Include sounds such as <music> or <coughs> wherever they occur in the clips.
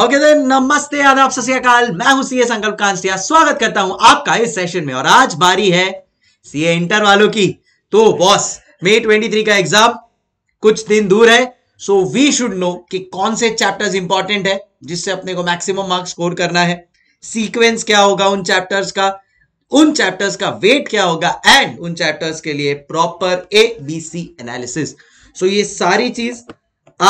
Okay then नमस्ते आदाब सत्याकाल मैं हूं सीए संकल्प कांस्टिया स्वागत करता हूं आपका इस सेशन में और आज बारी है सीए इंटर वालों की तो बॉस मे 23 का एग्जाम कुछ दिन दूर है सो वी शुड नो कि कौन से चैप्टर्स इंपॉर्टेंट है जिससे अपने को मैक्सिमम मार्क्स स्कोर करना है सीक्वेंस क्या होगा उन चैप्टर्स का उन चैप्टर्स का वेट क्या होगा एंड उन चैप्टर्स के लिए proper A B C analysis so ये सारी चीज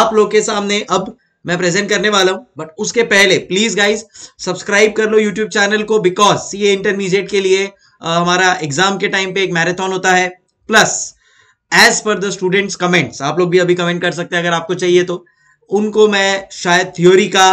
आप लोग के सामने अब मैं प्रेजेंट करने वाला हूं बट उसके पहले प्लीज गाइज सब्सक्राइब कर लो यूट्यूब चैनल को बिकॉज सी इंटरमीडिएट के लिए आ, हमारा एग्जाम के टाइम पे एक मैराथन होता है प्लस एज पर द स्टूडेंट्स कमेंट्स आप लोग भी अभी कमेंट कर सकते हैं अगर आपको चाहिए तो उनको मैं शायद थ्योरी का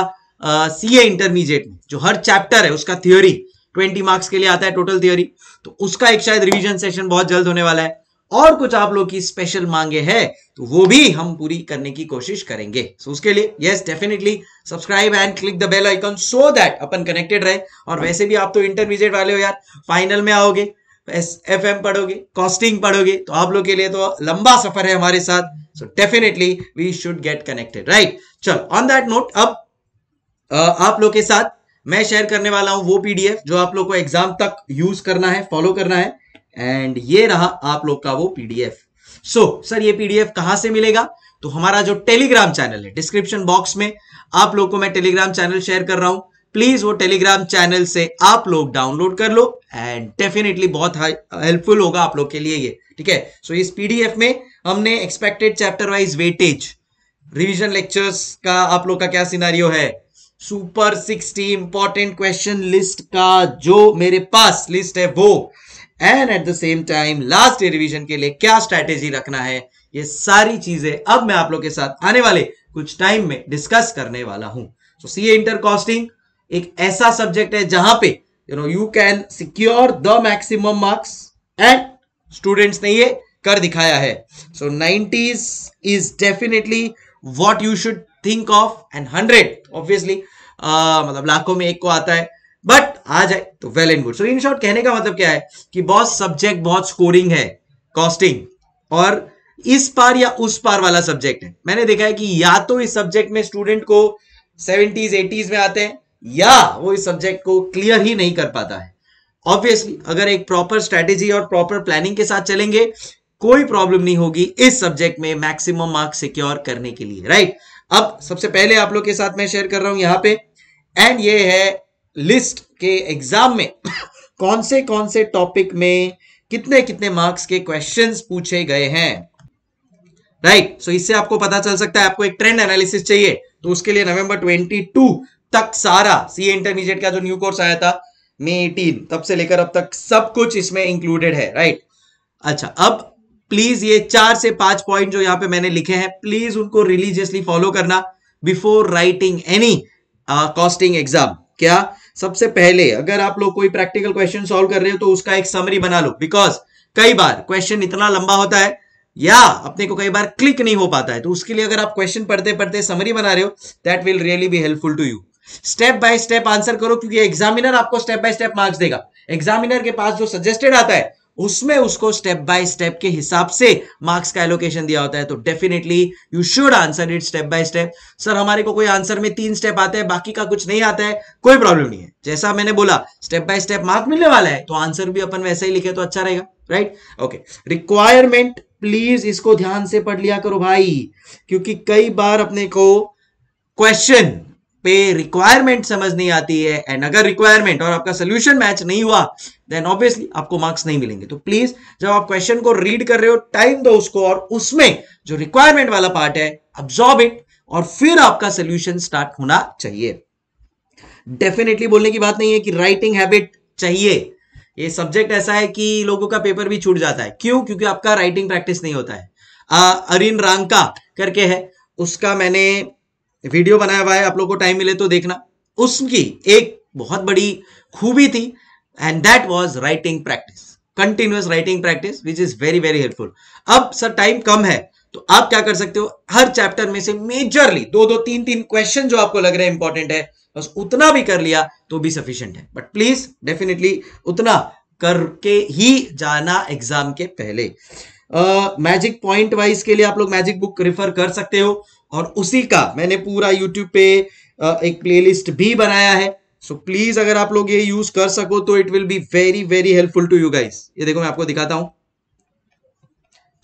सी ए इंटरमीडिएट में जो हर चैप्टर है उसका थ्योरी ट्वेंटी मार्क्स के लिए आता है टोटल थ्योरी तो उसका एक शायद रिविजन सेशन बहुत जल्द होने वाला है और कुछ आप लोग की स्पेशल मांगे हैं तो वो भी हम पूरी करने की कोशिश करेंगे सो so उसके लिए yes definitely subscribe and click the bell icon so that अपन कनेक्टेड रहे और वैसे भी आप तो इंटरमीडिएट वाले हो यार फाइनल में आओगे एफ एम पढ़ोगे कॉस्टिंग पढ़ोगे तो आप लोग के लिए तो लंबा सफर है हमारे साथ so definitely we should get connected right चल ऑन दैट नोट अब आप लोग के साथ मैं शेयर करने वाला हूं वो पीडीएफ जो आप लोग को एग्जाम तक यूज करना है फॉलो करना है एंड ये रहा आप लोग का वो पीडीएफ सो so, सर ये पीडीएफ कहां से मिलेगा तो हमारा जो टेलीग्राम चैनल है डिस्क्रिप्शन बॉक्स में आप लोग को मैं टेलीग्राम चैनल शेयर कर रहा हूं प्लीज वो टेलीग्राम चैनल से आप लोग डाउनलोड कर लो एंड डेफिनेटली बहुत हेल्पफुल होगा आप लोग के लिए ये ठीक है सो so, इस पीडीएफ में हमने expected chapter wise weightage revision lectures का आप लोग का क्या सिनारियो है super sixty important question list का जो मेरे पास लिस्ट है वो and at the same time last year revision के लिए क्या स्ट्रैटेजी रखना है ये सारी चीजें अब मैं आप लोग के साथ आने वाले कुछ टाइम में डिस्कस करने वाला हूं सो सी ए इंटर कॉस्टिंग एक ऐसा सब्जेक्ट है जहां पे you know you can secure the maximum marks and students ने ये कर दिखाया है so nineties is definitely what you should think of and hundred obviously मतलब लाखों में एक को आता है बट आ जाए तो well and good so in short कहने का मतलब क्या है कि बहुत सब्जेक्ट बहुत स्कोरिंग है कॉस्टिंग और इस पार या उस पार वाला सब्जेक्ट है मैंने देखा है कि या तो इस सब्जेक्ट में स्टूडेंट को सेवेंटीज एटीज में आते हैं या वो इस सब्जेक्ट को क्लियर ही नहीं कर पाता है ऑब्वियसली अगर एक प्रॉपर स्ट्रेटेजी और प्रॉपर प्लानिंग के साथ चलेंगे कोई प्रॉब्लम नहीं होगी इस सब्जेक्ट में मैक्सिमम मार्क्स सिक्योर करने के लिए राइट right? अब सबसे पहले आप लोग के साथ मैं शेयर कर रहा हूं यहां पे एंड ये है लिस्ट के एग्जाम में <coughs> कौन से कौन से टॉपिक में कितने कितने मार्क्स के क्वेश्चंस पूछे गए हैं राइट right. सो so, इससे आपको पता चल सकता है आपको एक ट्रेंड एनालिसिस चाहिए तो उसके लिए नवंबर 22 तक सारा सी इंटरमीडिएट का जो न्यू कोर्स आया था मे 18 तब से लेकर अब तक सब कुछ इसमें इंक्लूडेड है राइट right? अच्छा अब प्लीज ये चार से पांच पॉइंट जो यहां पे मैंने लिखे हैं प्लीज उनको रिलीजियसली फॉलो करना before writing any costing exam क्या सबसे पहले अगर आप लोग कोई प्रैक्टिकल क्वेश्चन सॉल्व कर रहे हो तो उसका एक समरी बना लो बिकॉज कई बार क्वेश्चन इतना लंबा होता है या अपने को कई बार क्लिक नहीं हो पाता है तो उसके लिए अगर आप क्वेश्चन पढ़ते पढ़ते समरी बना रहे हो that will really be helpful to you step by step answer करो क्योंकि एग्जामिनर आपको स्टेप बाय स्टेप मार्क्स देगा एग्जामिनर के पास जो सजेस्टेड आता है उसमें उसको स्टेप बाय स्टेप के हिसाब से मार्क्स का एलोकेशन दिया होता है तो definitely you should answer it step by step sir हमारे को कोई आंसर में तीन स्टेप आते हैं बाकी का कुछ नहीं आता है कोई प्रॉब्लम नहीं है जैसा मैंने बोला स्टेप बाय स्टेप मार्क मिलने वाला है तो आंसर भी अपन वैसे ही लिखे तो अच्छा रहेगा राइट ओके रिक्वायरमेंट प्लीज इसको ध्यान से पढ़ लिया करो भाई क्योंकि कई बार अपने को क्वेश्चन पे रिक्वायरमेंट समझ नहीं आती है एंड अगर रिक्वायरमेंट और आपका सोल्यूशन मैच नहीं हुआ देन ऑब्वियसली आपको मार्क्स नहीं मिलेंगे तो प्लीज जब आप क्वेश्चन को रीड कर रहे हो टाइम दो उसको और उसमें जो रिक्वायरमेंट वाला पार्ट है अब्सॉर्ब इट और फिर आपका सोल्यूशन स्टार्ट होना चाहिए डेफिनेटली बोलने की बात नहीं है कि राइटिंग हैबिट चाहिए ये सब्जेक्ट ऐसा है कि लोगों का पेपर भी छूट जाता है क्यों क्योंकि आपका राइटिंग प्रैक्टिस नहीं होता है आ, अरिन रांका करके है उसका मैंने वीडियो बनाया हुआ है आप लोग को टाइम मिले तो देखना उसकी एक बहुत बड़ी खूबी थी and that was writing practice continuous writing practice which is very very helpful अब सर टाइम कम है तो आप क्या कर सकते हो हर चैप्टर में से मेजरली दो दो तीन तीन क्वेश्चन जो आपको लग रहे हैं इंपॉर्टेंट है बस उतना भी कर लिया तो भी सफिशियंट है बट प्लीज डेफिनेटली उतना करके ही जाना एग्जाम के पहले मैजिक पॉइंट वाइज के लिए आप लोग मैजिक बुक रिफर कर सकते हो और उसी का मैंने पूरा यूट्यूब पे uh, एक प्लेलिस्ट भी बनाया है सो so, प्लीज अगर आप लोग ये यूज कर सको तो it will be very very helpful to you guys ये देखो मैं आपको दिखाता हूं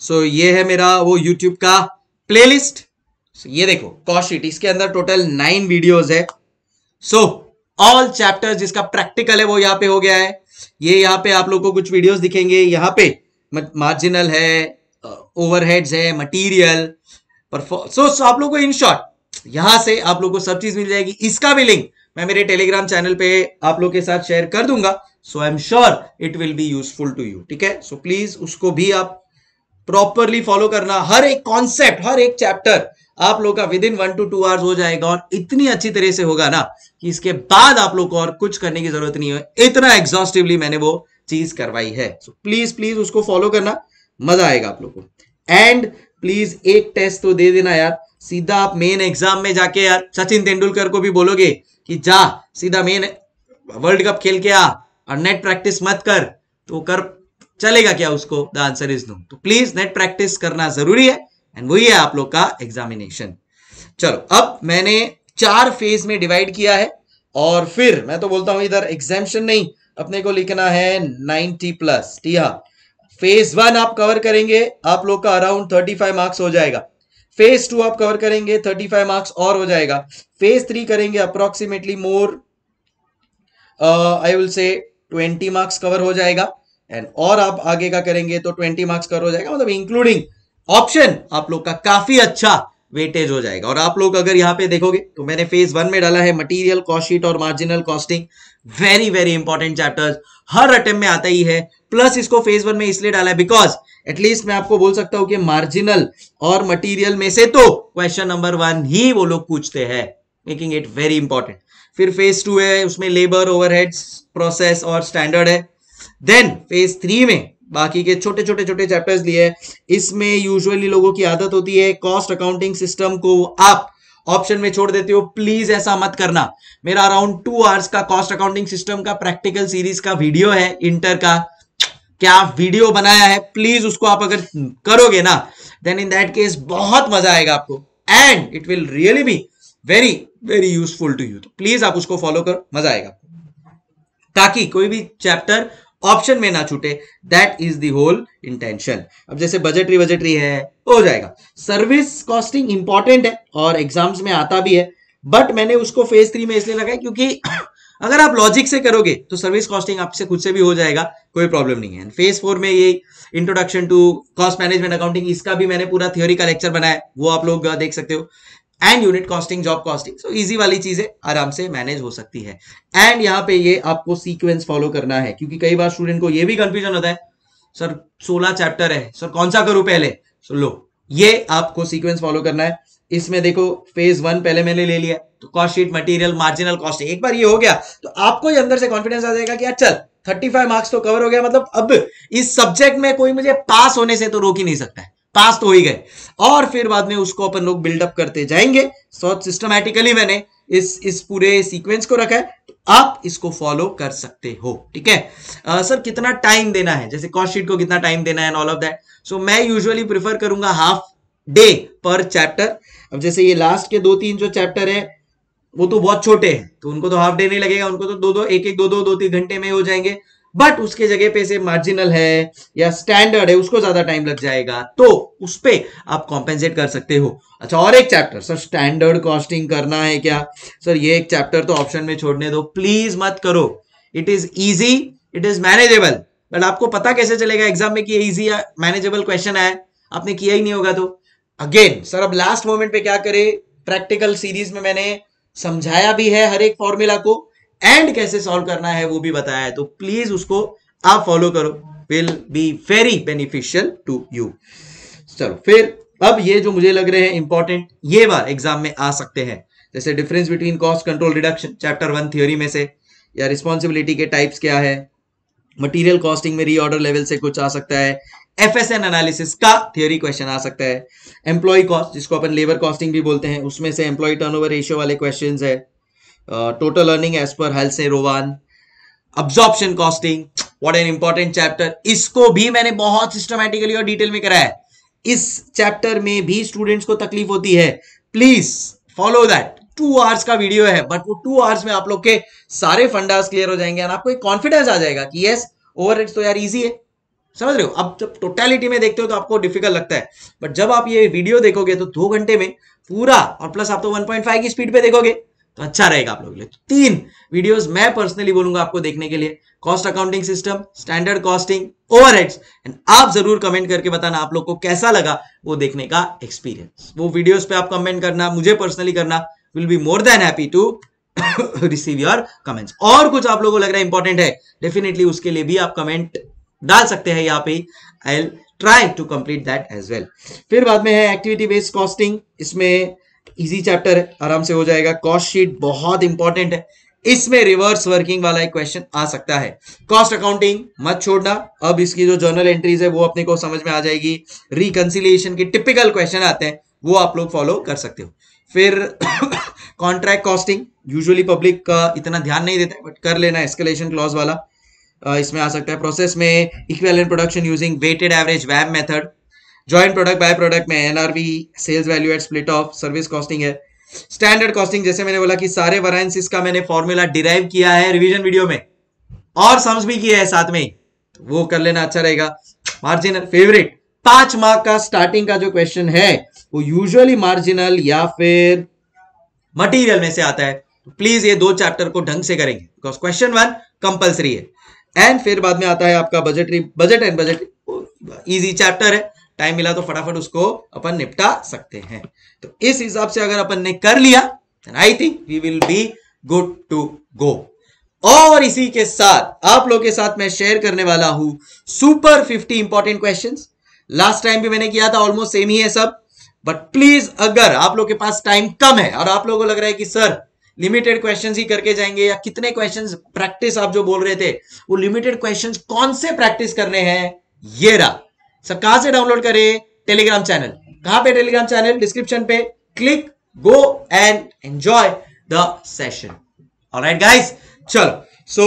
सो so, ये है मेरा वो यूट्यूब का प्लेलिस्ट so, ये देखो कॉशीट इसके अंदर टोटल नाइन वीडियोज है सो ऑल चैप्टर जिसका प्रैक्टिकल है वो यहाँ पे हो गया है ये यहाँ पे आप लोग को कुछ वीडियोज दिखेंगे यहाँ पे मार्जिनल है ओवरहेड्स uh, है मटेरियल सो so, so आप लोगों को इन शॉर्ट यहां से आप लोग को सब चीज मिल जाएगी इसका भी लिंक मैं मेरे टेलीग्राम चैनल पे आप लोगों के साथ शेयर कर दूंगा so I am sure it will be useful to you ठीक है सो प्लीज उसको भी आप प्रॉपरली फॉलो करना हर एक कॉन्सेप्ट हर एक चैप्टर आप लोग का within one to two hours हो जाएगा और इतनी अच्छी तरह से होगा ना कि इसके बाद आप लोग को और कुछ करने की जरूरत नहीं है इतना एग्जॉस्टिवली मैंने वो चीज करवाई है सो प्लीज प्लीज उसको फॉलो करना मजा आएगा आप लोग को एंड प्लीज एक टेस्ट तो दे देना यार सीधा आप मेन एग्जाम में जाके यार सचिन तेंदुलकर को भी बोलोगे कि जा सीधा मेन वर्ल्ड कप खेल के आ और नेट प्रैक्टिस मत कर तो कर चलेगा क्या उसको द आंसर इज नो तो प्लीज नेट प्रैक्टिस करना जरूरी है एंड वही है आप लोग का एग्जामिनेशन चलो अब मैंने चार फेज में डिवाइड किया है और फिर मैं तो बोलता हूं इधर एग्जामेशन नहीं अपने को लिखना है नाइनटी प्लस ठीक है फेज वन आप कवर करेंगे आप लोग का अराउंड थर्टी फाइव मार्क्स हो जाएगा फेज टू आप कवर करेंगे थर्टी फाइव मार्क्स और हो जाएगा फेज थ्री करेंगे approximately more I will say twenty marks cover हो जाएगा एंड और आप आगे का करेंगे तो ट्वेंटी मार्क्स कवर हो जाएगा मतलब इंक्लूडिंग ऑप्शन आप लोग का काफी अच्छा वेटेज हो जाएगा और आप लोग अगर यहाँ पे देखोगे तो मैंने फेज वन में डाला है मटेरियल कॉस्टशीट और marginal costing very very important chapters हर अटेम्प में आता ही है प्लस इसको फेज वन में इसलिए डाला है बिकॉज एटलीस्ट मैं आपको बोल सकता हूं कि मार्जिनल और मटीरियल में से तो क्वेश्चन नंबर वन ही वो लोग पूछते हैं मेकिंग इट वेरी इंपॉर्टेंट फिर फेज टू है उसमें लेबर ओवरहेड्स प्रोसेस और स्टैंडर्ड है देन फेज थ्री में बाकी के छोटे छोटे छोटे चैप्टर्स लिए इसमें यूजुअली लोगों की आदत होती है कॉस्ट अकाउंटिंग सिस्टम को आप ऑप्शन में छोड़ देते हो प्लीज ऐसा मत करना मेरा अराउंड टू आवर्स का कॉस्ट अकाउंटिंग सिस्टम का प्रैक्टिकल सीरीज का वीडियो है इंटर का क्या वीडियो बनाया है प्लीज उसको आप अगर करोगे ना देन इन दैट केस बहुत मजा आएगा आपको and it will really be very very useful to you तो प्लीज आप उसको फॉलो करो मजा आएगा ताकि कोई भी चैप्टर ऑप्शन में ना छूटे that is the whole intention अब जैसे बजटरी बजटरी है हो जाएगा सर्विस कॉस्टिंग इंपॉर्टेंट है और एग्जाम्स में आता भी है बट मैंने उसको फेज थ्री में इसलिए लगाया क्योंकि <coughs> अगर आप लॉजिक से करोगे तो सर्विस कॉस्टिंग आपसे खुद से भी हो जाएगा कोई प्रॉब्लम नहीं है फेज फोर में ये introduction to cost management accounting इसका भी मैंने पूरा थ्योरी का लेक्चर बनाया वो आप लोग देख सकते हो and unit costing job costing so easy वाली चीजें आराम से मैनेज हो सकती है एंड यहाँ पे ये आपको सीक्वेंस फॉलो करना है क्योंकि कई बार स्टूडेंट को ये भी कंफ्यूजन होता है सर सोलह चैप्टर है सर कौन सा करूं पहले सो लो ये आपको सीक्वेंस फॉलो करना है इसमें देखो फेज वन पहले मैंने ले लिया तो cost sheet material marginal costing एक बार ये हो गया तो आपको ये अंदर से कॉन्फिडेंस आ जाएगा कि अच्छा थर्टी फाइव मार्क्स तो कवर हो गया मतलब अब इस सब्जेक्ट में कोई मुझे पास होने से तो रोक ही नहीं सकता है पास तो हो ही गए और फिर बाद में उसको अपन लोग बिल्डअप करते जाएंगे सो सिस्टमैटिकली मैंने इस इस पूरे सीक्वेंस को रखा है तो आप इसको फॉलो कर सकते हो ठीक है uh, सर कितना टाइम देना है जैसे कॉस्ट शीट को कितना टाइम देना है and all of that so मैं यूजुअली प्रिफर करूंगा हाफ डे पर चैप्टर अब जैसे ये लास्ट के दो तीन जो चैप्टर है वो तो बहुत छोटे हैं तो उनको तो हाफ डे नहीं लगेगा उनको तो दो दो एक एक दो दो दो तीन घंटे में हो जाएंगे बट उसके जगह पे से मार्जिनल है या स्टैंडर्ड है उसको ज्यादा टाइम लग जाएगा तो उस पर आप कॉम्पेंसेट कर सकते हो अच्छा और एक चैप्टर सर स्टैंडर्ड कॉस्टिंग करना है क्या सर ये एक चैप्टर तो ऑप्शन में छोड़ने दो प्लीज मत करो it is easy it is manageable but आपको पता कैसे चलेगा एग्जाम में कि ये इजी या मैनेजेबल क्वेश्चन है आपने किया ही नहीं होगा तो अगेन सर अब लास्ट मोमेंट पे क्या करें प्रैक्टिकल सीरीज में मैंने समझाया भी है हर एक फॉर्मूला को एंड कैसे सॉल्व करना है वो भी बताया है तो प्लीज उसको आप फॉलो करो will be very beneficial to you चलो फिर अब ये जो मुझे लग रहे हैं इंपॉर्टेंट ये बार एग्जाम में आ सकते हैं जैसे difference between cost control reduction chapter one theory में से या रिस्पॉन्सिबिलिटी के टाइप्स क्या है मटेरियल कॉस्टिंग में रीऑर्डर लेवल से कुछ आ सकता है एफ एस एन एनालिसिस का थियोरी क्वेश्चन आ सकता है एम्प्लॉय कॉस्ट जिसको अपन लेबर कॉस्टिंग भी बोलते हैं उसमें से एम्प्लॉय टर्नओवर रेशियो वाले क्वेश्चन है total earning as per Halsey Rowan absorption costing what an important chapter इसको भी मैंने बहुत सिस्टमैटिकली और डिटेल में कराया है इस चैप्टर में भी स्टूडेंट्स को तकलीफ होती है please follow that two hours का वीडियो है बट वो टू आवर्स में आप लोग के सारे फंडास क्लियर हो जाएंगे और आपको एक कॉन्फिडेंस आ जाएगा कि यस ओवर तो यार इजी है समझ रहे हो अब जब टोटलिटी में देखते हो तो आपको डिफिकल्ट लगता है बट जब आप ये वीडियो देखोगे तो दो घंटे में पूरा और प्लस आप तो 1.5 की स्पीड पे देखोगे तो अच्छा रहेगा आप लोग के लिए तो तीन वीडियोस मैं पर्सनली बोलूंगा आपको देखने के लिए cost accounting system standard costing overheads and आप जरूर कमेंट करके बताना आप लोग को कैसा लगा वो देखने का एक्सपीरियंस वो वीडियोस पे आप कमेंट करना मुझे पर्सनली करना will be more than happy to receive your comments और कुछ आप लोगों को लग रहा है इंपॉर्टेंट है डेफिनेटली उसके लिए भी आप कमेंट डाल सकते हैं यहाँ पे I try to complete that as well फिर बाद में है एक्टिविटी बेस्ड कॉस्टिंग इसमें इजी चैप्टर है आराम से हो जाएगा कॉस्ट शीट बहुत इंपॉर्टेंट है इसमें रिवर्स वर्किंग वाला एक क्वेश्चन आ सकता है कॉस्ट अकाउंटिंग मत छोड़ना अब इसकी जो जर्नल एंट्रीज है वो अपने को समझ में आ जाएगी रिकंसिलिएशन के टिपिकल क्वेश्चन आते हैं वो आप लोग फॉलो कर सकते हो फिर कॉन्ट्रैक्ट कॉस्टिंग यूजुअली पब्लिक का इतना ध्यान नहीं देता बट कर लेना एस्केलेशन क्लॉज वाला इसमें आ सकता है प्रोसेस में equivalent production using weighted average वैम method joint product by product में NRV sales value at split off service costing है स्टैंडर्ड कॉस्टिंग जैसे मैंने बोला कि सारे वराइंसिस का मैंने फॉर्मूला डिराइव किया है रिविजन वीडियो में और सम्स भी किया है साथ में तो वो कर लेना अच्छा रहेगा मार्जिनल फेवरेट पांच मार्क का स्टार्टिंग का जो क्वेश्चन है वो यूजुअली मार्जिनल या फिर मटेरियल में से आता है तो प्लीज ये दो चैप्टर को ढंग से करेंगे बिकॉज क्वेश्चन वन कंपलसरी है एंड फिर बाद में आता है आपका budgetary budget and budget easy chapter है टाइम मिला तो फटाफट उसको अपन निपटा सकते हैं तो इस हिसाब से अगर अपन ने कर लिया I think we will be good to go और इसी के साथ आप लोग के साथ मैं शेयर करने वाला हूं super fifty important question last time भी मैंने किया था ऑलमोस्ट सेम ही है सब बट प्लीज अगर आप लोग के पास टाइम कम है और आप लोगों को लग रहा है कि सर लिमिटेड क्वेश्चन ही करके जाएंगे या कितने क्वेश्चन प्रैक्टिस आप जो बोल रहे थे वो लिमिटेड क्वेश्चन कौन से प्रैक्टिस करने हैं ये रहा सर कहां से डाउनलोड करें टेलीग्राम चैनल कहां पे टेलीग्राम चैनल डिस्क्रिप्शन पे click go and enjoy the session alright guys चलो सो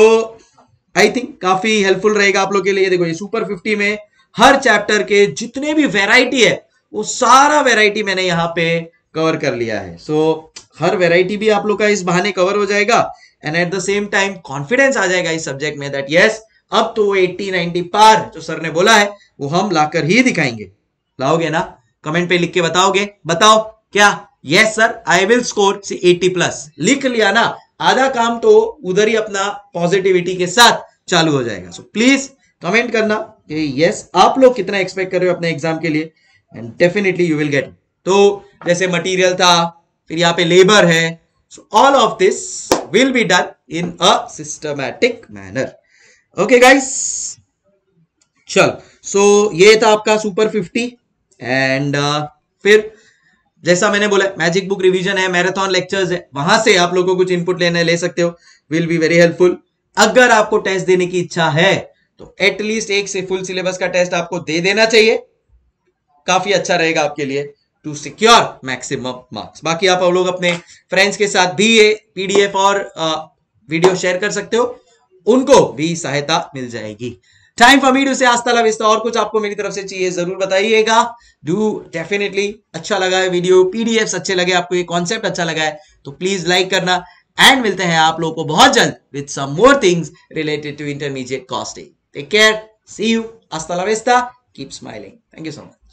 आई थिंक काफी हेल्पफुल रहेगा आप लोग के लिए देखो ये सुपर फिफ्टी में हर चैप्टर के जितने भी वेराइटी है वो सारा वेराइटी मैंने यहां पे कवर कर लिया है सो so, हर वेराइटी भी आप लोग का इस बहाने कवर हो जाएगा and at the same time confidence आ जाएगा इस सब्जेक्ट में दैट यस yes, अब तो वो 80 90 पार जो सर ने बोला है वो हम लाकर ही दिखाएंगे लाओगे ना कमेंट पे लिख के बताओगे बताओ क्या yes sir I will score सी 80 प्लस लिख लिया ना आधा काम तो उधर ही अपना पॉजिटिविटी के साथ चालू हो जाएगा सो प्लीज कमेंट करना कि यस आप लोग कितना एक्सपेक्ट कर रहे हो अपने एग्जाम के लिए and definitely you will get तो जैसे मटेरियल था फिर यहाँ पे लेबर है so all of this will be done in a systematic manner okay guys चल सो ये था आपका सुपर फिफ्टी एंड uh, फिर जैसा मैंने बोला मैजिक बुक रिवीजन है मैराथन लेक्चर्स है वहां से आप लोगों को कुछ इनपुट लेने ले सकते हो विल बी वेरी हेल्पफुल अगर आपको टेस्ट देने की इच्छा है तो एटलीस्ट एक से फुल सिलेबस का टेस्ट आपको दे देना चाहिए काफी अच्छा रहेगा आपके लिए टू सिक्योर मैक्सिमम मार्क्स बाकी आप लोग अपने फ्रेंड्स के साथ भी ये पीडीएफ और आ, वीडियो शेयर कर सकते हो उनको भी सहायता मिल जाएगी टाइम फॉर मीडियो से आस्था लविस्ता और कुछ आपको मेरी तरफ से चाहिए जरूर बताइएगा डू डेफिनेटली अच्छा लगा है वीडियो पीडीएफ अच्छे लगे आपको ये कॉन्सेप्ट अच्छा लगा है तो प्लीज लाइक करना एंड मिलते हैं आप लोगों को बहुत जल्द with some more things related to intermediate costing take care see you hasta la vista keep smiling thank you so much